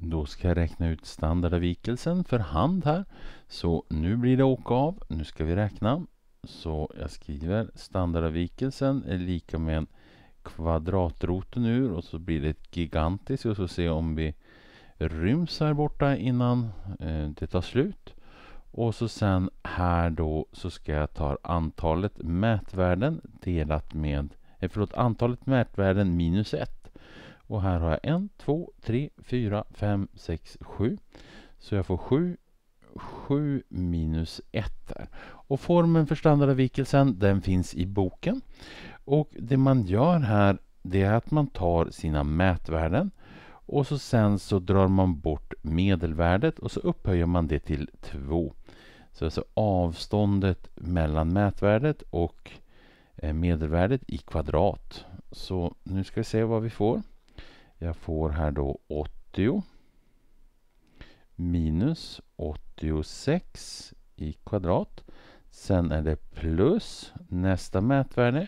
Då ska jag räkna ut standardavvikelsen för hand här. Så nu blir det åka av. Nu ska vi räkna. Så jag skriver standardavvikelsen är lika med kvadratroten ur och så blir det ett gigantiskt och så se om vi ryms här borta innan eh, det tar slut. Och så sen här då så ska jag ta antalet mätvärden delat med, eh, förlåt, antalet mätvärden minus 1. Och här har jag 1, 2, 3, 4, 5, 6, 7. Så jag får 7. 7 minus 1 där. Och formeln för standardavvikelsen den finns i boken. Och det man gör här det är att man tar sina mätvärden och så sen så drar man bort medelvärdet och så upphöjer man det till 2. Så alltså avståndet mellan mätvärdet och eh, medelvärdet i kvadrat. Så nu ska vi se vad vi får. Jag får här då 80 minus 86 i kvadrat. Sen är det plus nästa mätvärde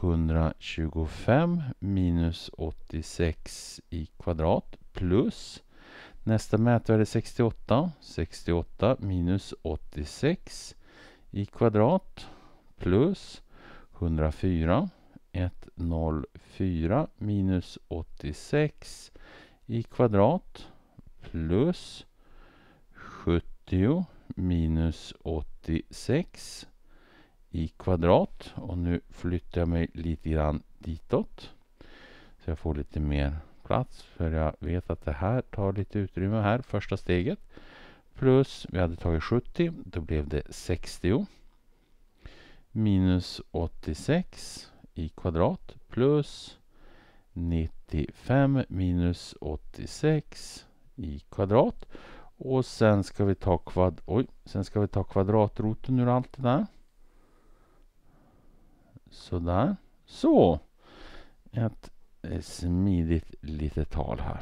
125 minus 86 i kvadrat plus nästa mätvärde 68. 68 minus 86 i kvadrat plus 104 104 minus 86 i kvadrat plus 70 minus 86 i kvadrat. Och nu flyttar jag mig lite grann ditåt. Så jag får lite mer plats för jag vet att det här tar lite utrymme här, första steget. Plus, vi hade tagit 70, då blev det 60. Minus 86 i kvadrat plus 95 minus 86 i kvadrat. Och sen ska vi ta, kvad, oj, sen ska vi ta kvadratroten ur allt det där. Sådär. Så! Ett eh, smidigt litet tal här.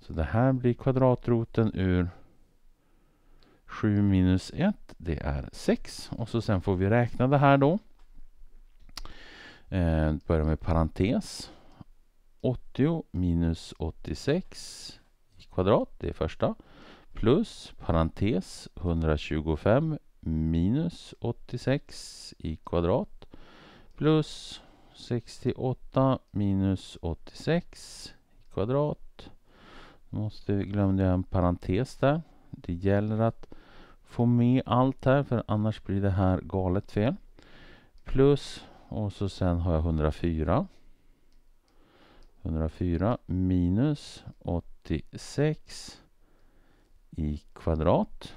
Så det här blir kvadratroten ur 7 minus 1, det är 6. Och så sen får vi räkna det här då. Eh, börjar med parentes. 80 minus 86 i kvadrat, det är första. Plus parentes 125 minus 86 i kvadrat. Plus 68 minus 86 i kvadrat. Måste, glömde jag en parentes där. Det gäller att få med allt här för annars blir det här galet fel. Plus och så sen har jag 104. 104 minus 86 i kvadrat.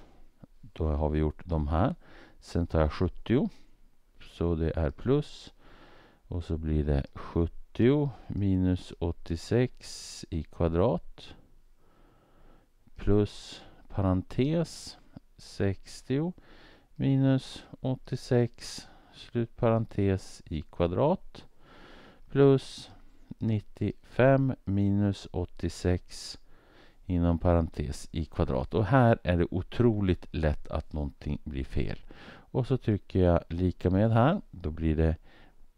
Då har vi gjort de här. Sen tar jag 70. Så det är plus. Och så blir det 70 minus 86 i kvadrat. Plus parentes 60 minus 86 Slut parentes i kvadrat plus 95 minus 86 inom parentes i kvadrat. Och här är det otroligt lätt att någonting blir fel. Och så trycker jag lika med här. Då blir det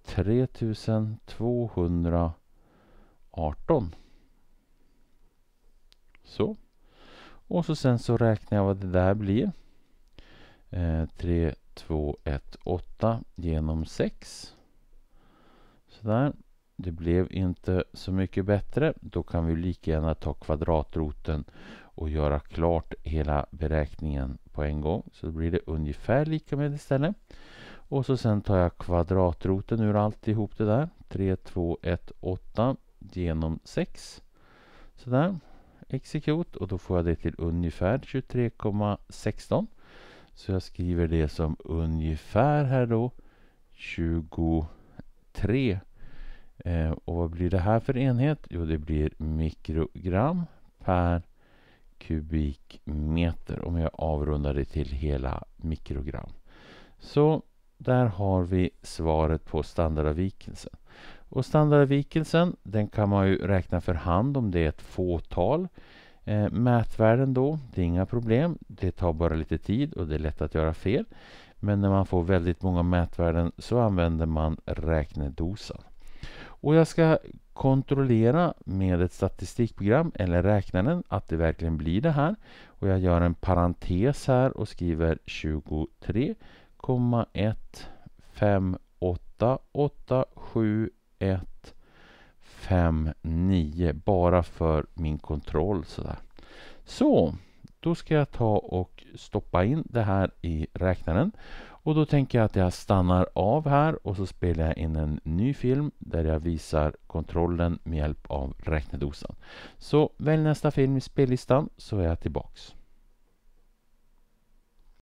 3218. Så. Och så sen så räknar jag vad det där blir. Eh, 3 218 genom 6. Sådär. Det blev inte så mycket bättre. Då kan vi lika gärna ta kvadratroten och göra klart hela beräkningen på en gång. Så då blir det ungefär lika med istället. Och så sen tar jag kvadratroten ur alltihop det där. 3, 2, 1, 8 genom 6. Sådär. Execute och då får jag det till ungefär 23,16. Så jag skriver det som ungefär här då. 23. Eh, och vad blir det här för enhet? Jo, det blir mikrogram per kubikmeter om jag avrundar det till hela mikrogram. Så där har vi svaret på standardavvikelsen. Och standardavvikelsen den kan man ju räkna för hand om det är ett fåtal eh, mätvärden då. Det är inga problem. Det tar bara lite tid och det är lätt att göra fel. Men när man får väldigt många mätvärden så använder man räknedosan. Och jag ska kontrollera med ett statistikprogram eller räknaren att det verkligen blir det här. Och jag gör en parentes här och skriver 23,158871 5, 9 bara för min kontroll sådär. Så då ska jag ta och stoppa in det här i räknaren och då tänker jag att jag stannar av här och så spelar jag in en ny film där jag visar kontrollen med hjälp av räknedosan. Så välj nästa film i spellistan så är jag tillbaks.